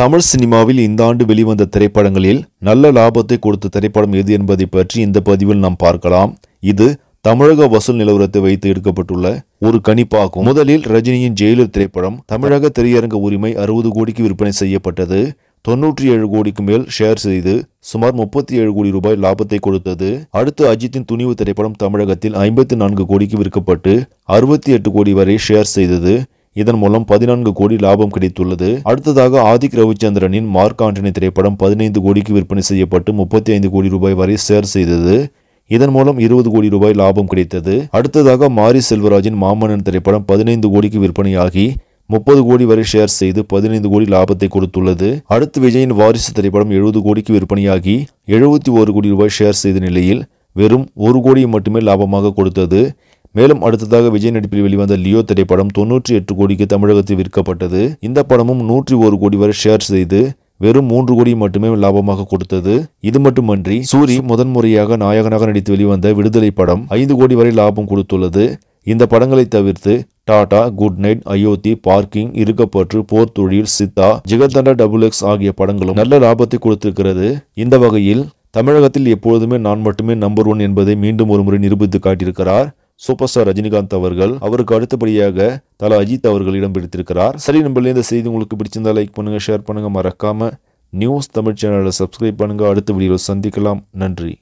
தமிழ் சினிமாவில் இந்த ஆண்டு வெளிவந்த திரைப்படங்களில் நல்ல லாபத்தை கொடுத்த திரைப்படம் எது என்பதை பற்றி இந்த பதிவில் நாம் பார்க்கலாம் இது தமிழக வசூல் நிலவரத்தை வைத்து எடுக்கப்பட்டுள்ள ஒரு கணிப்பாகும் முதலில் ரஜினியின் ஜெயிலர் திரைப்படம் தமிழக திரையரங்க உரிமை அறுபது கோடிக்கு விற்பனை செய்யப்பட்டது தொன்னூற்றி ஏழு கோடிக்கு மேல் ஷேர் செய்து சுமார் முப்பத்தி ஏழு கோடி ரூபாய் லாபத்தை கொடுத்தது அடுத்து அஜித்தின் துணிவு திரைப்படம் தமிழகத்தில் ஐம்பத்தி நான்கு கோடிக்கு விற்கப்பட்டு அறுபத்தி எட்டு கோடி வரை ஷேர் செய்தது இதன் மூலம் பதினான்கு கோடி லாபம் கிடைத்துள்ளது அடுத்ததாக ஆதிக் ரவிச்சந்திரனின் மார்க் ஆண்டனி திரைப்படம் பதினைந்து கோடிக்கு விற்பனை செய்யப்பட்டு முப்பத்தி ஐந்து கோடி ரூபாய் வரை ஷேர் செய்தது இதன் மூலம் இருபது கோடி ரூபாய் லாபம் கிடைத்தது அடுத்ததாக மாரி செல்வராஜின் மாமன்னன் திரைப்படம் பதினைந்து கோடிக்கு விற்பனையாகி முப்பது கோடி வரை ஷேர் செய்து பதினைந்து கோடி லாபத்தை கொடுத்துள்ளது அடுத்து விஜயின் வாரிசு திரைப்படம் எழுபது கோடிக்கு விற்பனையாகி எழுபத்தி ஒரு கோடி ரூபாய் ஷேர் செய்த நிலையில் வெறும் ஒரு கோடியை மட்டுமே லாபமாக கொடுத்தது மேலும் அடுத்ததாக விஜய் நடிப்பில் வெளிவந்த லியோ திரைப்படம் தொன்னூற்றி எட்டு கோடிக்கு தமிழகத்தில் விற்கப்பட்டது இந்த படமும் நூற்றி ஒரு கோடி வரை ஷேர் செய்து வெறும் மூன்று கோடி மட்டுமே லாபமாக கொடுத்தது இது மட்டுமன்றி சூரி முதன் முறையாக நாயகனாக நடித்து வெளிவந்த விடுதலை படம் ஐந்து கோடி வரை லாபம் கொடுத்துள்ளது இந்த படங்களை தவிர்த்து Dada good night Ayothi parking இருக்கப்பற்று போர் தொழில் சித்தா ஜிகர்தண்டா டபுள் எக்ஸ் ஆகிய படங்களும் நல்ல லாபத்தை கொடுத்திருக்கிறது இந்த வகையில் தமிழகத்தில் எப்பொழுதுமே நான் மட்டுமே நம்பர் ஒன் என்பதை மீண்டும் ஒரு முறை நிரூபித்து காட்டியிருக்கிறார் சூப்பர் ஸ்டார் ரஜினிகாந்த் அவர்கள் அவருக்கு அடுத்தபடியாக தலா அஜித் அவர்கள் இடம் பிடித்திருக்கிறார் சரி நம்மளே இந்த செய்தி உங்களுக்கு பிடிச்சிருந்தா லைக் பண்ணுங்க ஷேர் பண்ணுங்க மறக்காம நியூஸ் தமிழ் சேனலை சப்ஸ்கிரைப் பண்ணுங்க அடுத்த வீடியோ சந்திக்கலாம் நன்றி